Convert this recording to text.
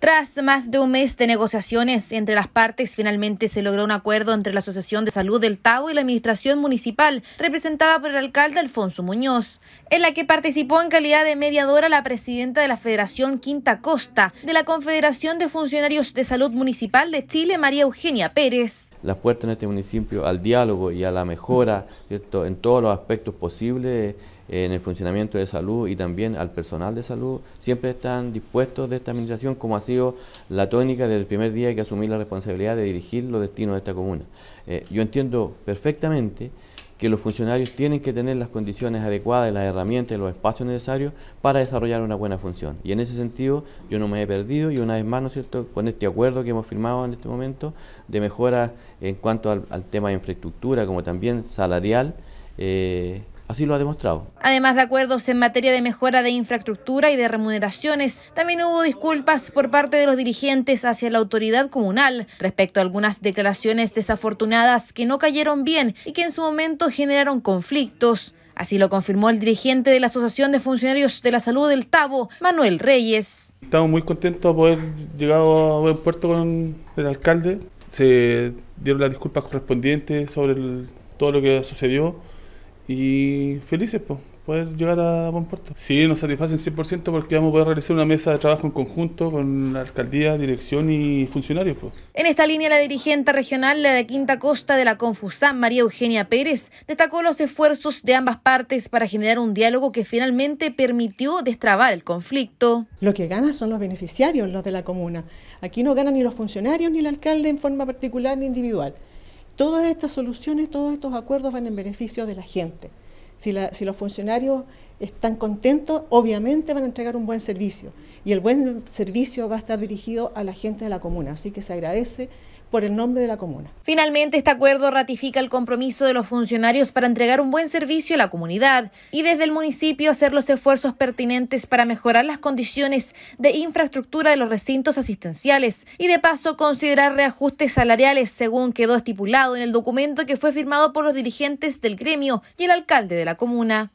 Tras más de un mes de negociaciones entre las partes, finalmente se logró un acuerdo entre la Asociación de Salud del Tau y la Administración Municipal, representada por el alcalde Alfonso Muñoz, en la que participó en calidad de mediadora la presidenta de la Federación Quinta Costa, de la Confederación de Funcionarios de Salud Municipal de Chile, María Eugenia Pérez. Las puertas en este municipio al diálogo y a la mejora en todos los aspectos posibles en el funcionamiento de salud y también al personal de salud, siempre están dispuestos de esta administración, como ha sido la tónica desde el primer día que asumir la responsabilidad de dirigir los destinos de esta comuna. Eh, yo entiendo perfectamente que los funcionarios tienen que tener las condiciones adecuadas, las herramientas, los espacios necesarios para desarrollar una buena función. Y en ese sentido yo no me he perdido y una vez más, ¿no es cierto?, con este acuerdo que hemos firmado en este momento de mejora en cuanto al, tema de infraestructura como también salarial, eh, Así lo ha demostrado. Además de acuerdos en materia de mejora de infraestructura y de remuneraciones, también hubo disculpas por parte de los dirigentes hacia la autoridad comunal respecto a algunas declaraciones desafortunadas que no cayeron bien y que en su momento generaron conflictos. Así lo confirmó el dirigente de la Asociación de Funcionarios de la Salud del Tabo, Manuel Reyes. Estamos muy contentos de haber llegado a buen puerto con el alcalde. Se dieron las disculpas correspondientes sobre todo lo que sucedió y felices por poder llegar a buen puerto. Sí, nos satisfacen 100% porque vamos a poder realizar una mesa de trabajo en conjunto con la alcaldía, dirección y funcionarios. Pues. En esta línea, la dirigente regional de la Quinta Costa de la confusa María Eugenia Pérez, destacó los esfuerzos de ambas partes para generar un diálogo que finalmente permitió destrabar el conflicto. Lo que ganan son los beneficiarios, los de la comuna. Aquí no ganan ni los funcionarios ni el alcalde en forma particular ni individual. Todas estas soluciones, todos estos acuerdos van en beneficio de la gente. Si, los funcionarios están contentos, obviamente van a entregar un buen servicio y el buen servicio va a estar dirigido a la gente de la comuna, así que se agradece por el nombre de la comuna. Finalmente, este acuerdo ratifica el compromiso de los funcionarios para entregar un buen servicio a la comunidad y desde el municipio hacer los esfuerzos pertinentes para mejorar las condiciones de infraestructura de los recintos asistenciales y de paso considerar reajustes salariales según quedó estipulado en el documento que fue firmado por los dirigentes del gremio y el alcalde de la comuna.